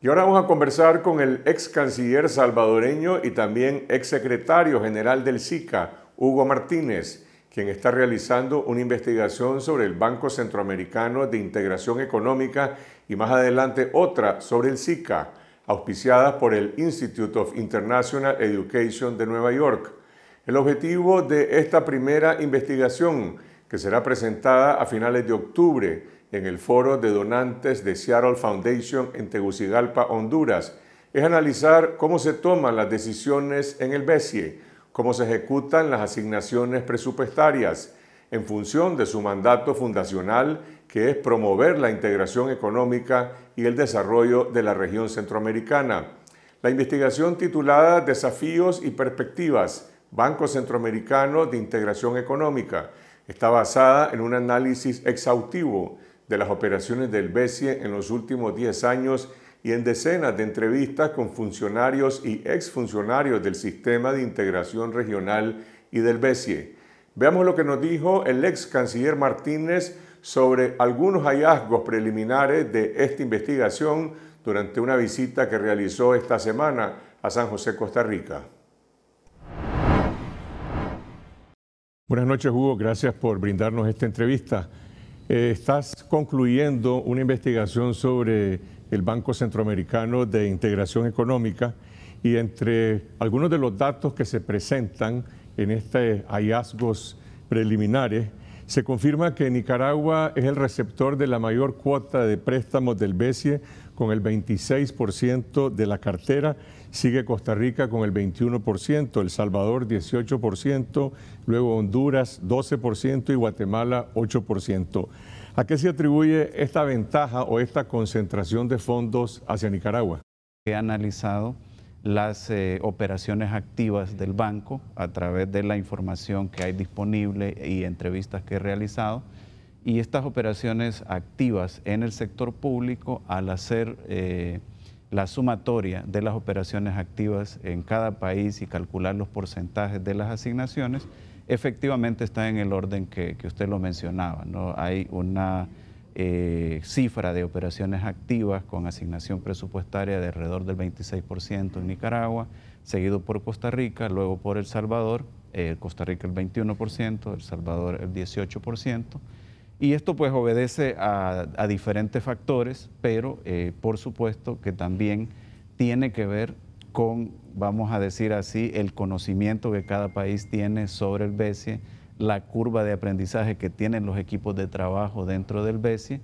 Y ahora vamos a conversar con el ex canciller salvadoreño y también ex secretario general del SICA, Hugo Martínez, quien está realizando una investigación sobre el Banco Centroamericano de Integración Económica y más adelante otra sobre el SICA, auspiciada por el Institute of International Education de Nueva York. El objetivo de esta primera investigación, que será presentada a finales de octubre, en el foro de donantes de Seattle Foundation en Tegucigalpa, Honduras, es analizar cómo se toman las decisiones en el BESIE, cómo se ejecutan las asignaciones presupuestarias, en función de su mandato fundacional, que es promover la integración económica y el desarrollo de la región centroamericana. La investigación titulada Desafíos y Perspectivas, Banco Centroamericano de Integración Económica, está basada en un análisis exhaustivo de las operaciones del BESIE en los últimos 10 años y en decenas de entrevistas con funcionarios y exfuncionarios del Sistema de Integración Regional y del BESIE. Veamos lo que nos dijo el ex canciller Martínez sobre algunos hallazgos preliminares de esta investigación durante una visita que realizó esta semana a San José, Costa Rica. Buenas noches, Hugo. Gracias por brindarnos esta entrevista. Eh, estás concluyendo una investigación sobre el Banco Centroamericano de Integración Económica y entre algunos de los datos que se presentan en estos hallazgos preliminares, se confirma que Nicaragua es el receptor de la mayor cuota de préstamos del BESIE con el 26% de la cartera Sigue Costa Rica con el 21%, El Salvador 18%, luego Honduras 12% y Guatemala 8%. ¿A qué se atribuye esta ventaja o esta concentración de fondos hacia Nicaragua? He analizado las eh, operaciones activas del banco a través de la información que hay disponible y entrevistas que he realizado. Y estas operaciones activas en el sector público, al hacer... Eh, la sumatoria de las operaciones activas en cada país y calcular los porcentajes de las asignaciones, efectivamente está en el orden que, usted lo mencionaba. ¿no? Hay una eh, cifra de operaciones activas con asignación presupuestaria de alrededor del 26% en Nicaragua, seguido por Costa Rica, luego por El Salvador, eh, Costa Rica el 21%, El Salvador el 18%. Y esto pues obedece a, diferentes factores, pero eh, por supuesto que también tiene que ver con, vamos a decir así, el conocimiento que cada país tiene sobre el BESIE, la curva de aprendizaje que tienen los equipos de trabajo dentro del BESIE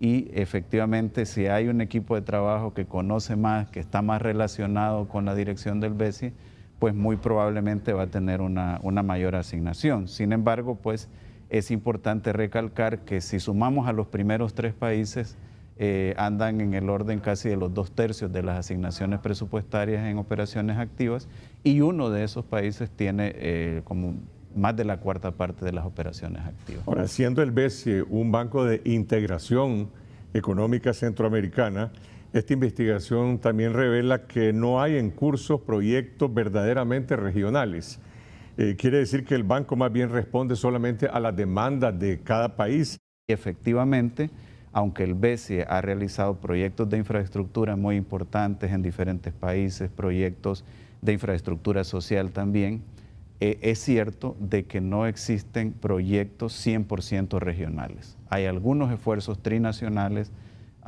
y efectivamente si hay un equipo de trabajo que conoce más, que está más relacionado con la dirección del BESIE, pues muy probablemente va a tener una, una mayor asignación. Sin embargo, pues es importante recalcar que si sumamos a los primeros tres países, eh, andan en el orden casi de los dos tercios de las asignaciones presupuestarias en operaciones activas y uno de esos países tiene eh, como más de la cuarta parte de las operaciones activas. Ahora, siendo el BESI un banco de integración económica centroamericana, esta investigación también revela que no hay en curso proyectos verdaderamente regionales eh, quiere decir que el banco más bien responde solamente a las demandas de cada país. Efectivamente, aunque el BCE ha realizado proyectos de infraestructura muy importantes en diferentes países, proyectos de infraestructura social también, eh, es cierto de que no existen proyectos 100% regionales. Hay algunos esfuerzos trinacionales,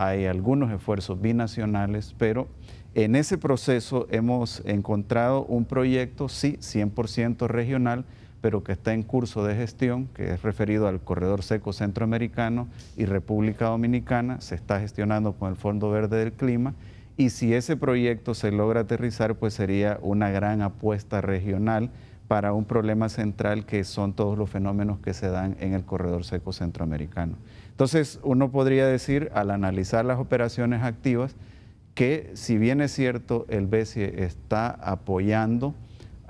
hay algunos esfuerzos binacionales, pero en ese proceso hemos encontrado un proyecto, sí, 100% regional, pero que está en curso de gestión, que es referido al Corredor Seco Centroamericano y República Dominicana, se está gestionando con el Fondo Verde del Clima, y si ese proyecto se logra aterrizar, pues sería una gran apuesta regional para un problema central que son todos los fenómenos que se dan en el corredor seco centroamericano. Entonces, uno podría decir, al analizar las operaciones activas, que si bien es cierto, el BCE está apoyando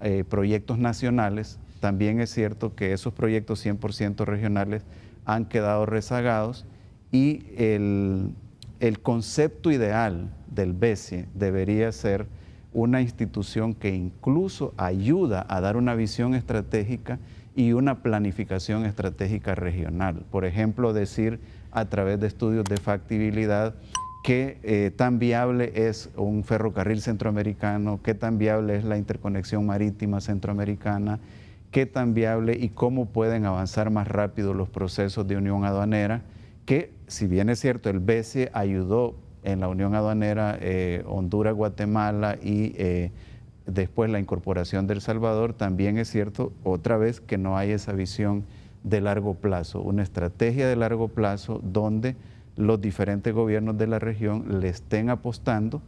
eh, proyectos nacionales, también es cierto que esos proyectos 100% regionales han quedado rezagados y el, concepto ideal del BCE debería ser una institución que incluso ayuda a dar una visión estratégica y una planificación estratégica regional. Por ejemplo, decir a través de estudios de factibilidad qué eh, tan viable es un ferrocarril centroamericano, qué tan viable es la interconexión marítima centroamericana, qué tan viable y cómo pueden avanzar más rápido los procesos de unión aduanera, que si bien es cierto, el BCE ayudó en la Unión Aduanera, eh, Honduras, Guatemala y eh, después la incorporación del Salvador, también es cierto, otra vez, que no hay esa visión de largo plazo, una estrategia de largo plazo donde los diferentes gobiernos de la región le estén apostando,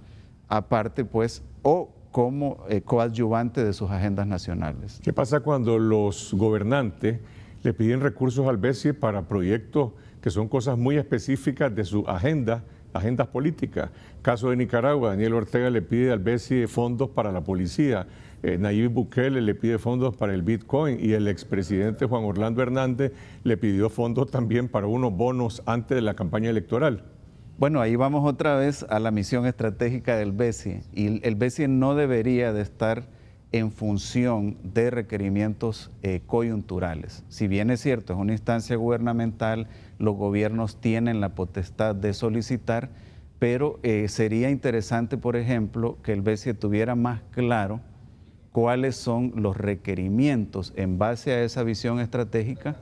aparte pues, o como eh, coadyuvante de sus agendas nacionales. ¿Qué pasa cuando los gobernantes le piden recursos al Besie para proyectos que son cosas muy específicas de su agenda, agendas políticas. Caso de Nicaragua, Daniel Ortega le pide al BESI fondos para la policía, eh, Nayib Bukele le pide fondos para el Bitcoin y el expresidente Juan Orlando Hernández le pidió fondos también para unos bonos antes de la campaña electoral. Bueno, ahí vamos otra vez a la misión estratégica del BESI y el BESI no debería de estar en función de requerimientos eh, coyunturales. Si bien es cierto, es una instancia gubernamental, los gobiernos tienen la potestad de solicitar, pero eh, sería interesante, por ejemplo, que el BCE tuviera más claro cuáles son los requerimientos en base a esa visión estratégica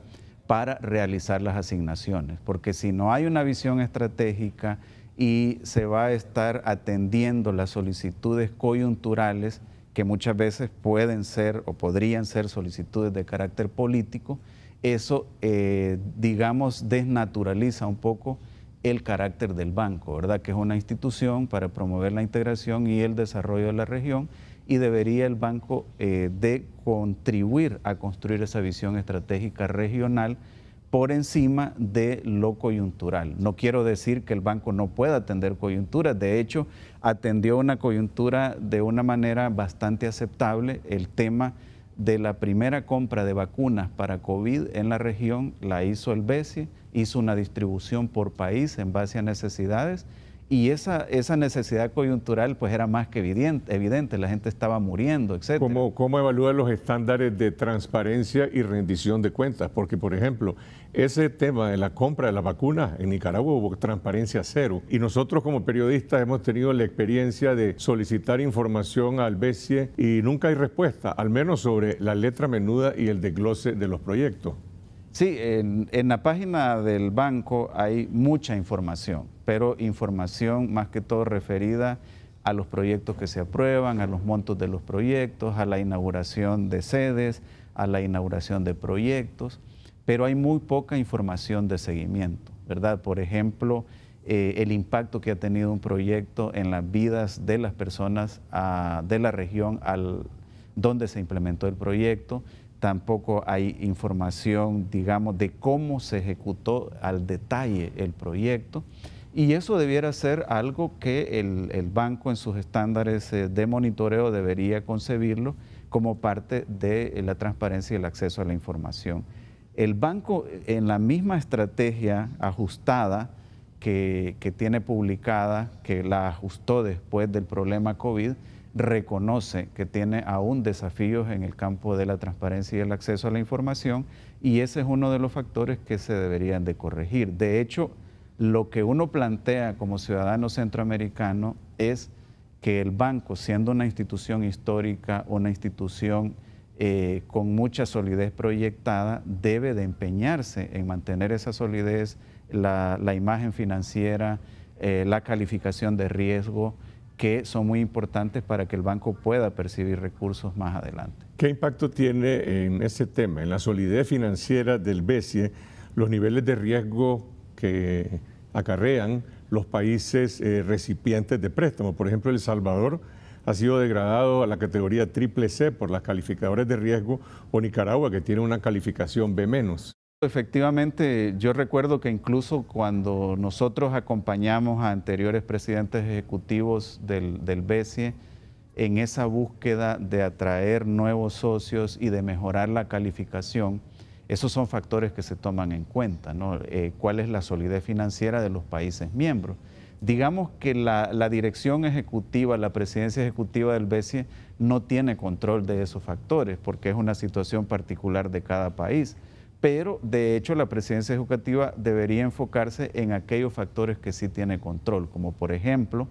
para realizar las asignaciones, porque si no hay una visión estratégica y se va a estar atendiendo las solicitudes coyunturales, que muchas veces pueden ser o podrían ser solicitudes de carácter político, eso, eh, digamos, desnaturaliza un poco el carácter del banco, ¿verdad? Que es una institución para promover la integración y el desarrollo de la región y debería el banco eh, de contribuir a construir esa visión estratégica regional por encima de lo coyuntural. No quiero decir que el banco no pueda atender coyunturas, de hecho atendió una coyuntura de una manera bastante aceptable. El tema de la primera compra de vacunas para COVID en la región la hizo el BESI, hizo una distribución por país en base a necesidades y esa, esa necesidad coyuntural pues era más que evidente, la gente estaba muriendo, etc. ¿Cómo, ¿Cómo evalúa los estándares de transparencia y rendición de cuentas? Porque, por ejemplo, ese tema de la compra de la vacuna en Nicaragua hubo transparencia cero. Y nosotros como periodistas hemos tenido la experiencia de solicitar información al BESIE y nunca hay respuesta, al menos sobre la letra menuda y el desglose de los proyectos. Sí, en, en la página del banco hay mucha información pero información más que todo referida a los proyectos que se aprueban, a los montos de los proyectos, a la inauguración de sedes, a la inauguración de proyectos, pero hay muy poca información de seguimiento, ¿verdad? Por ejemplo, eh, el impacto que ha tenido un proyecto en las vidas de las personas ah, de la región al, donde se implementó el proyecto, tampoco hay información, digamos, de cómo se ejecutó al detalle el proyecto. Y eso debiera ser algo que el, banco en sus estándares eh, de monitoreo debería concebirlo como parte de eh, la transparencia y el acceso a la información. El banco eh, en la misma estrategia ajustada que, que tiene publicada, que la ajustó después del problema COVID, reconoce que tiene aún desafíos en el campo de la transparencia y el acceso a la información y ese es uno de los factores que se deberían de corregir. De hecho, lo que uno plantea como ciudadano centroamericano es que el banco, siendo una institución histórica, una institución eh, con mucha solidez proyectada, debe de empeñarse en mantener esa solidez, la, imagen financiera, eh, la calificación de riesgo, que son muy importantes para que el banco pueda percibir recursos más adelante. ¿Qué impacto tiene en ese tema, en la solidez financiera del BESIE, los niveles de riesgo que acarrean los países eh, recipientes de préstamos. Por ejemplo, El Salvador ha sido degradado a la categoría triple C por las calificadoras de riesgo o Nicaragua, que tiene una calificación B menos. Efectivamente, yo recuerdo que incluso cuando nosotros acompañamos a anteriores presidentes ejecutivos del, del BCE en esa búsqueda de atraer nuevos socios y de mejorar la calificación, esos son factores que se toman en cuenta, ¿no? Eh, ¿Cuál es la solidez financiera de los países miembros? Digamos que la, dirección ejecutiva, la presidencia ejecutiva del BCE no tiene control de esos factores porque es una situación particular de cada país. Pero de hecho la presidencia ejecutiva debería enfocarse en aquellos factores que sí tiene control, como por ejemplo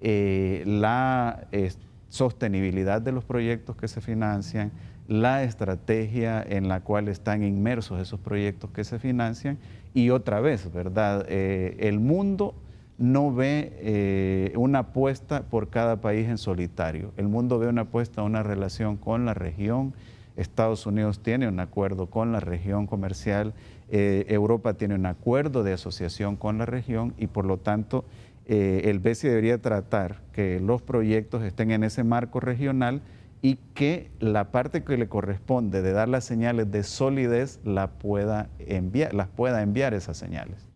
eh, la eh, sostenibilidad de los proyectos que se financian, la estrategia en la cual están inmersos esos proyectos que se financian y otra vez, ¿verdad? Eh, el mundo no ve eh, una apuesta por cada país en solitario. El mundo ve una apuesta, una relación con la región. Estados Unidos tiene un acuerdo con la región comercial, eh, Europa tiene un acuerdo de asociación con la región y por lo tanto el BESI debería tratar que los proyectos estén en ese marco regional y que la parte que le corresponde de dar las señales de solidez la pueda enviar, las pueda enviar esas señales.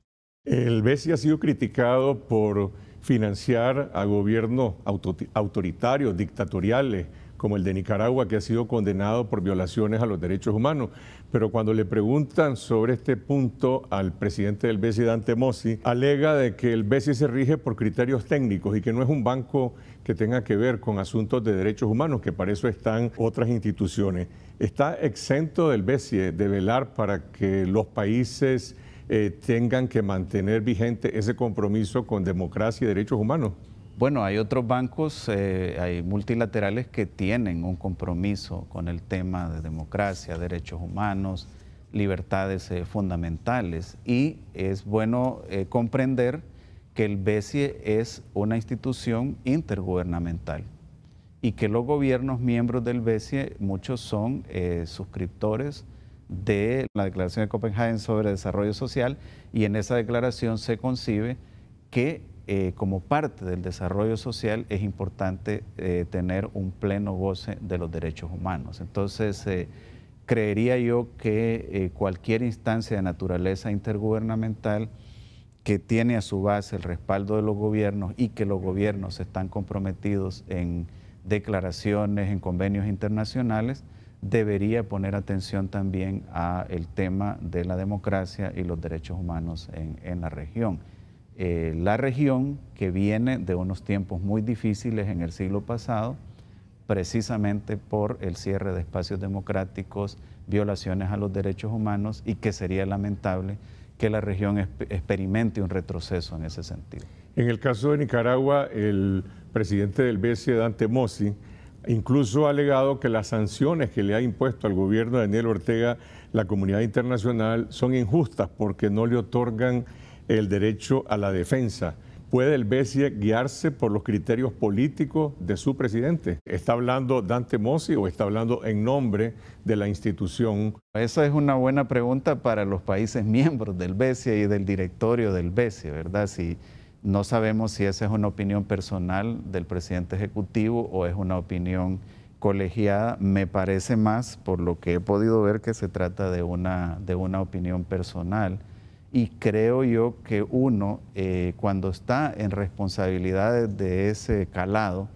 El BESI ha sido criticado por financiar a gobiernos autoritarios, dictatoriales, como el de Nicaragua, que ha sido condenado por violaciones a los derechos humanos. Pero cuando le preguntan sobre este punto al presidente del BESI, Dante Mossi, alega de que el BESI se rige por criterios técnicos y que no es un banco que tenga que ver con asuntos de derechos humanos, que para eso están otras instituciones. ¿Está exento del BESI de velar para que los países eh, tengan que mantener vigente ese compromiso con democracia y derechos humanos? Bueno, hay otros bancos, eh, hay multilaterales que tienen un compromiso con el tema de democracia, derechos humanos, libertades eh, fundamentales y es bueno eh, comprender que el BESIE es una institución intergubernamental y que los gobiernos miembros del BESIE, muchos son suscriptores de la Declaración de Copenhague sobre Desarrollo Social y en esa declaración se concibe que eh, como parte del desarrollo social es importante eh, tener un pleno goce de los derechos humanos. Entonces, eh, creería yo que cualquier instancia de naturaleza intergubernamental que tiene a su base el respaldo de los gobiernos y que los gobiernos están comprometidos en declaraciones, en convenios internacionales, debería poner atención también al tema de la democracia y los derechos humanos en la región. Eh, la región que viene de unos tiempos muy difíciles en el siglo pasado, precisamente por el cierre de espacios democráticos, violaciones a los derechos humanos y que sería lamentable que la región experimente un retroceso en ese sentido. En el caso de Nicaragua, el presidente del BCE, Dante Mossi, incluso ha alegado que las sanciones que le ha impuesto al gobierno de Daniel Ortega la comunidad internacional son injustas porque no le otorgan el derecho a la defensa. ¿Puede el BESIE guiarse por los criterios políticos de su presidente? ¿Está hablando Dante Mossi o está hablando en nombre de la institución? Esa es una buena pregunta para los países miembros del BESIE y del directorio del BESIE, ¿verdad? Si no sabemos si esa es una opinión personal del presidente ejecutivo o es una opinión colegiada. Me parece más, por lo que he podido ver, que se trata de una, de una opinión personal. Y creo yo que uno, eh, cuando está en responsabilidades de ese calado,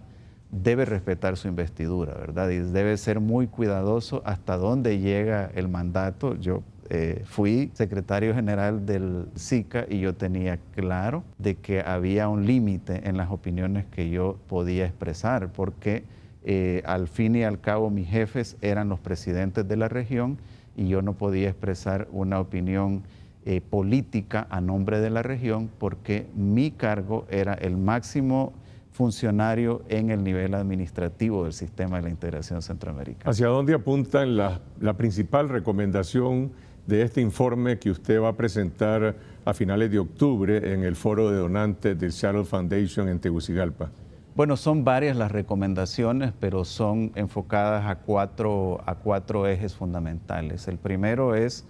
debe respetar su investidura, ¿verdad? Y debe ser muy cuidadoso hasta dónde llega el mandato. Yo eh, fui secretario general del SICA y yo tenía claro de que había un límite en las opiniones que yo podía expresar, porque eh, al fin y al cabo mis jefes eran los presidentes de la región y yo no podía expresar una opinión eh, política a nombre de la región porque mi cargo era el máximo funcionario en el nivel administrativo del sistema de la integración centroamericana. ¿Hacia dónde apunta la, principal recomendación de este informe que usted va a presentar a finales de octubre en el foro de donantes del Charles Foundation en Tegucigalpa? Bueno, son varias las recomendaciones, pero son enfocadas a cuatro, a cuatro ejes fundamentales. El primero es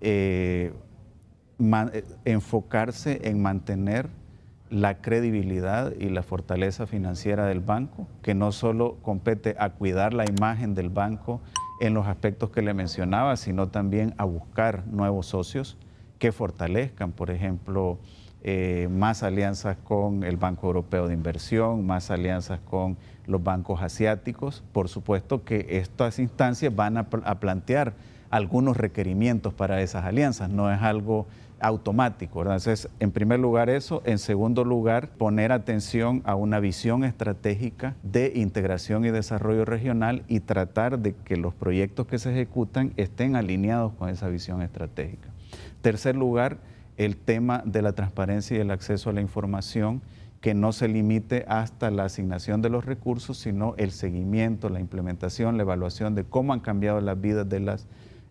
eh, eh, enfocarse en mantener la credibilidad y la fortaleza financiera del banco, que no solo compete a cuidar la imagen del banco en los aspectos que le mencionaba, sino también a buscar nuevos socios que fortalezcan, por ejemplo, eh, más alianzas con el Banco Europeo de Inversión, más alianzas con los bancos asiáticos. Por supuesto que estas instancias van a plantear algunos requerimientos para esas alianzas, no es algo automático. Entonces, en primer lugar eso, en segundo lugar, poner atención a una visión estratégica de integración y desarrollo regional y tratar de que los proyectos que se ejecutan estén alineados con esa visión estratégica. Tercer lugar, el tema de la transparencia y el acceso a la información que no se limite hasta la asignación de los recursos, sino el seguimiento, la implementación, la evaluación de cómo han cambiado las vidas de las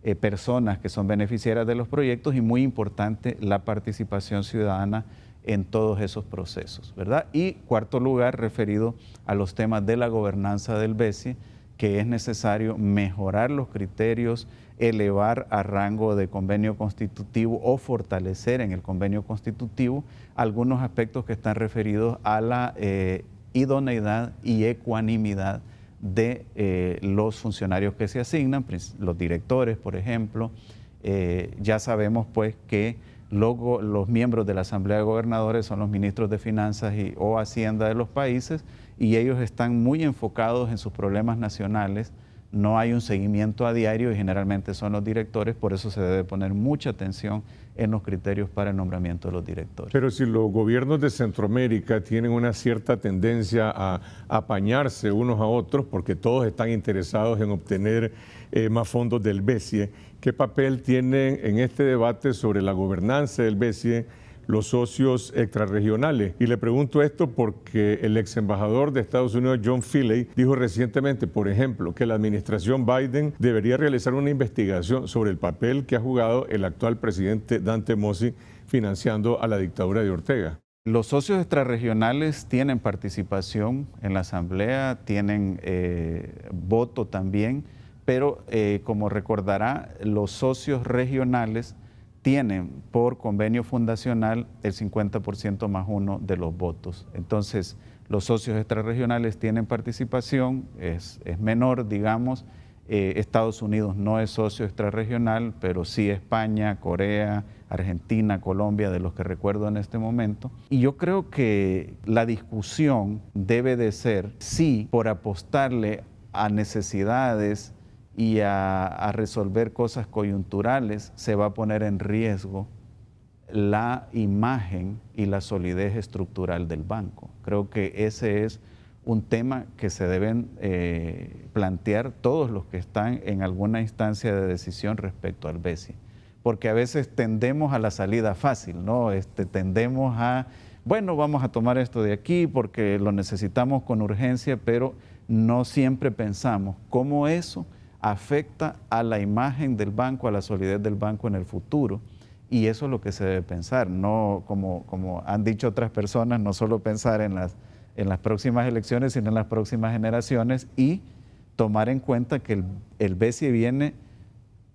eh, personas que son beneficiarias de los proyectos y muy importante la participación ciudadana en todos esos procesos, ¿verdad? Y cuarto lugar, referido a los temas de la gobernanza del BESI, que es necesario mejorar los criterios, elevar a rango de convenio constitutivo o fortalecer en el convenio constitutivo algunos aspectos que están referidos a la eh, idoneidad y ecuanimidad de eh, los funcionarios que se asignan, los directores, por ejemplo. Eh, ya sabemos pues que luego los miembros de la Asamblea de Gobernadores son los ministros de Finanzas y, o Hacienda de los países y ellos están muy enfocados en sus problemas nacionales no hay un seguimiento a diario y generalmente son los directores, por eso se debe poner mucha atención en los criterios para el nombramiento de los directores. Pero si los gobiernos de Centroamérica tienen una cierta tendencia a apañarse unos a otros, porque todos están interesados en obtener eh, más fondos del BESIE, ¿qué papel tienen en este debate sobre la gobernanza del BESIE? los socios extrarregionales. Y le pregunto esto porque el ex embajador de Estados Unidos, John Philly, dijo recientemente, por ejemplo, que la administración Biden debería realizar una investigación sobre el papel que ha jugado el actual presidente Dante Mossi financiando a la dictadura de Ortega. Los socios extrarregionales tienen participación en la Asamblea, tienen eh, voto también, pero eh, como recordará, los socios regionales tienen por convenio fundacional el 50% más uno de los votos. Entonces, los socios extrarregionales tienen participación, es, menor, digamos. Eh, Estados Unidos no es socio extrarregional, pero sí España, Corea, Argentina, Colombia, de los que recuerdo en este momento. Y yo creo que la discusión debe de ser sí, por apostarle a necesidades y a, resolver cosas coyunturales, se va a poner en riesgo la imagen y la solidez estructural del banco. Creo que ese es un tema que se deben eh, plantear todos los que están en alguna instancia de decisión respecto al Bce Porque a veces tendemos a la salida fácil, ¿no? Este, tendemos a, bueno, vamos a tomar esto de aquí porque lo necesitamos con urgencia, pero no siempre pensamos cómo eso afecta a la imagen del banco, a la solidez del banco en el futuro. Y eso es lo que se debe pensar, no como, han dicho otras personas, no solo pensar en las, próximas elecciones, sino en las próximas generaciones y tomar en cuenta que el, el viene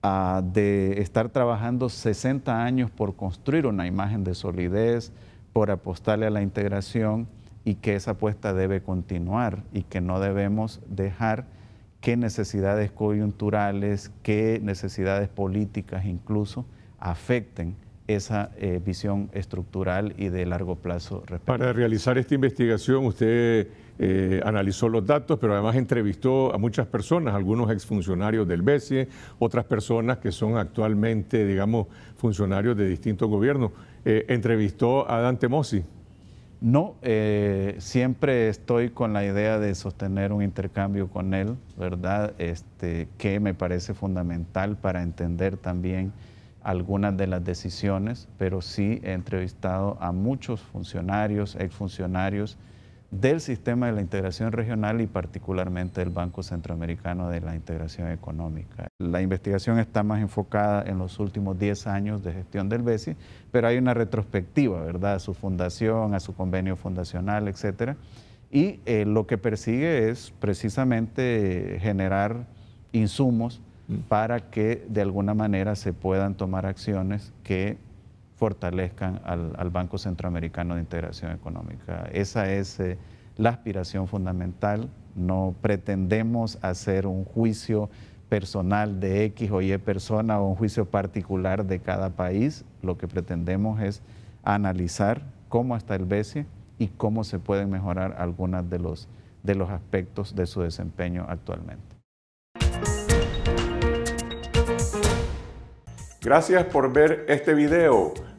ah, de estar trabajando 60 años por construir una imagen de solidez, por apostarle a la integración y que esa apuesta debe continuar y que no debemos dejar qué necesidades coyunturales, qué necesidades políticas incluso afecten esa eh, visión estructural y de largo plazo. Para realizar esta investigación, usted eh, analizó los datos, pero además entrevistó a muchas personas, algunos exfuncionarios del BESIE, otras personas que son actualmente, digamos, funcionarios de distintos gobiernos. Eh, entrevistó a Dante Mossi. No, eh, siempre estoy con la idea de sostener un intercambio con él, ¿verdad? Este, que me parece fundamental para entender también algunas de las decisiones, pero sí he entrevistado a muchos funcionarios, exfuncionarios, del sistema de la integración regional y particularmente del Banco Centroamericano de la Integración Económica. La investigación está más enfocada en los últimos 10 años de gestión del BESI, pero hay una retrospectiva, ¿verdad?, a su fundación, a su convenio fundacional, etcétera. Y eh, lo que persigue es precisamente generar insumos mm. para que de alguna manera se puedan tomar acciones que fortalezcan al, Banco Centroamericano de Integración Económica. Esa es eh, la aspiración fundamental. No pretendemos hacer un juicio personal de X o Y persona o un juicio particular de cada país. Lo que pretendemos es analizar cómo está el BCE y cómo se pueden mejorar algunos de los, de los aspectos de su desempeño actualmente. Gracias por ver este video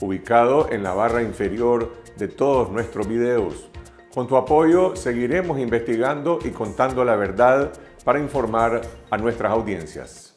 ubicado en la barra inferior de todos nuestros videos. Con tu apoyo seguiremos investigando y contando la verdad para informar a nuestras audiencias.